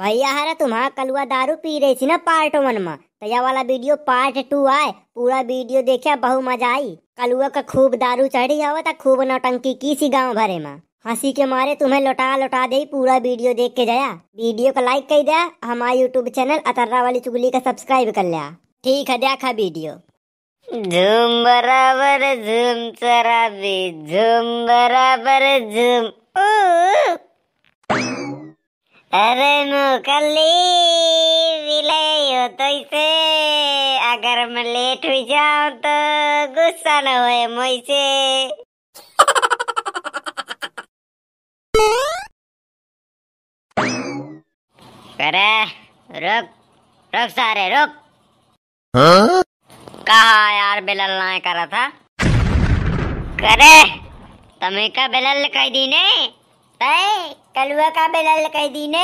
भैया हर तुम्हारा कलुआ दारू पी रही थी ना पार्ट वन में यह वाला वीडियो पार्ट टू आए पूरा वीडियो देखे बहु मजा आई कलुआ का खूब दारू चढ़ी हवा था खूब नौटंकी की सी गाँव भरे में हंसी के मारे तुम्हें लौटा लौटा दे पूरा वीडियो देख के जाया वीडियो को लाइक कर दिया हमारे यूट्यूब चैनल अतर्रा वाली चुगली का सब्सक्राइब कर लिया ठीक है देखा वीडियो झूम बराबर झूम चराबी झूम बराबर झूम अरे कली विलय तो इसे अगर मैं लेट हुई जाऊं तो गुस्सा न होए मुझे अरे रुक रुक सारे रुक कहा यार बिलल ना करा था करे तुम्हें का बिलल कह दी ने तय कलुआ का बेला कह दी ने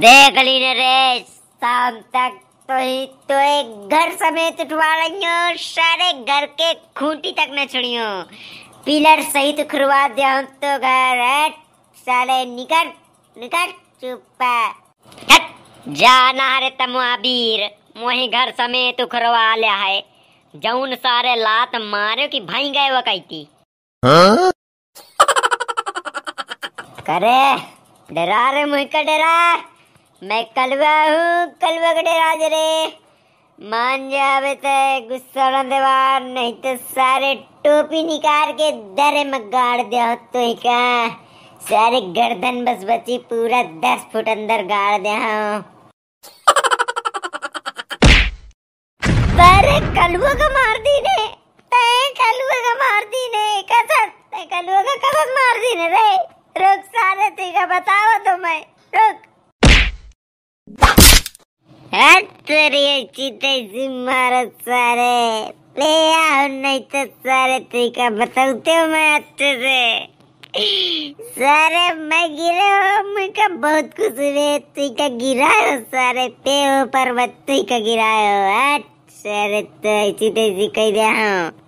देख ली ने रे शाम तक तो ही तो एक घर समेत उठवा लियो सारे घर के खूंटी तक न छड़ियो पिलर सहित खुरवा दिया हूं तो घर सारे निकट निकट चुपा जाना रे अबीर मोही घर समेत उखरवा लिया है जौन सारे लात मारे कि भाई गए वो कहती करे डरा रे मुझ का डरा मैं कलवा हूँ कलवा का डरा जरे रे मान जावे ते गुस्सा न देवार नहीं तो सारे टोपी निकाल के दरे में गाड़ दे तो ही का सारे गर्दन बस बची पूरा दस फुट अंदर गाड़ दे अरे कलवा का मार दी ने बता बताओ तो मैं रुक तेरी चीते मारत सारे ले आओ नहीं तो सारे तरीका बताते हो मैं अच्छे से सारे मैं गिरे हो मुझका बहुत कुछ तुका तरीका सारे पे हो पर्वत तरीका गिरा हो अच्छा तो इसी तेजी कह दिया हूँ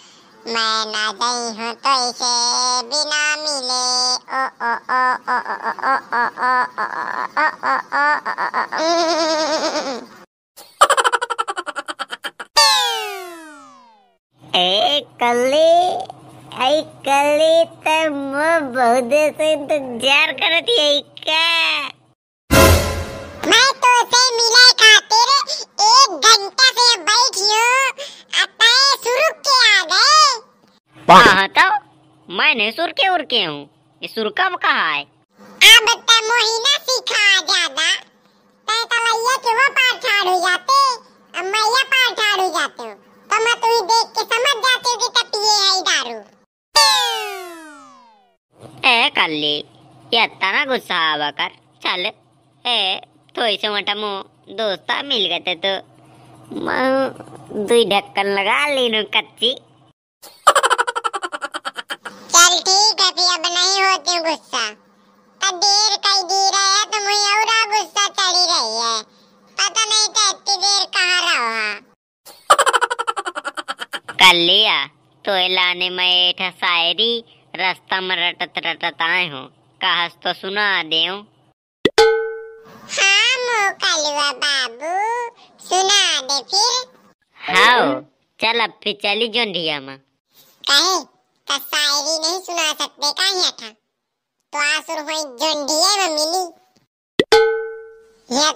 मैं ना गई हूँ तो इसे बिना मिले ओ ओ ओ ओ ओ ए कली ऐ कली त मो से इंतजार करत है का हाँ तो सुर के उर के हूँ ये सुरकम कहा है अब तो मोहिना ज्यादा तलैया तो तो वो पार छाड़ हो जाते अब मैया पार छाड़ हो जाते तो मैं देख के समझ कि है दारू ए कल्ली ये तना गुस्सा आवा कर चल ए तो इसे मटा दोस्ता मिल गए तो मैं दुई ढक्कन लगा लेनू कच्ची अब नहीं होती गुस्सा पर तो देर कई दी रहे है तो मुझे और गुस्सा रही है पता नहीं तो इतनी देर कहाँ कर लिया तो लाने में एठा शायरी रास्ता में रटत रटत आए हूँ कहस तो सुना दे हाँ बाबू सुना दे फिर हाँ चल अब फिर चली जो माँ शायरी नहीं सुना सकते था तो आसुर जोंडिए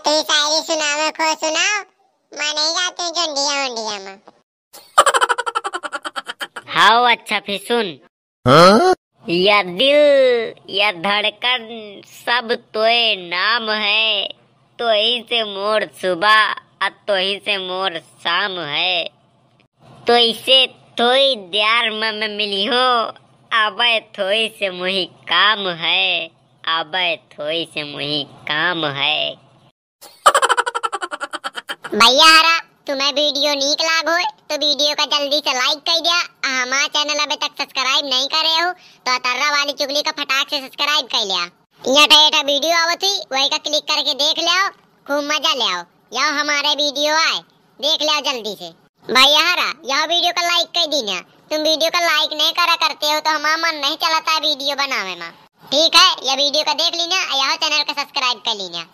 तो शायरी सुनावे को सुनाओ मैं नहीं जोंडिया में अच्छा फिर सुन हाँ? या दिल या धड़कन सब तो नाम है तो ही से मोर सुबह और तो ही से मोर शाम है तो इसे तोई द्यार मम मिली हो अब थोड़ी से मुही काम है अब थोड़ी से मुही काम है भैया हरा तुम्हें वीडियो नीक लाग हो तो वीडियो का जल्दी से लाइक कर दिया हमारा चैनल अभी तक सब्सक्राइब नहीं कर रहे हो तो अतर्रा वाली चुगली का फटाक से सब्सक्राइब कर लिया यहाँ ठेठा वीडियो आवत थी वही का क्लिक करके देख लिया खूब मजा ले आओ हमारे वीडियो आए देख लिया जल्दी से भाई हरा यह वीडियो का लाइक कर दीना तुम वीडियो का लाइक नहीं करा करते हो तो हमारा मन नहीं चलाता वीडियो बनावे में ठीक है यह वीडियो का देख लीजिए और यह चैनल का सब्सक्राइब कर लीजिए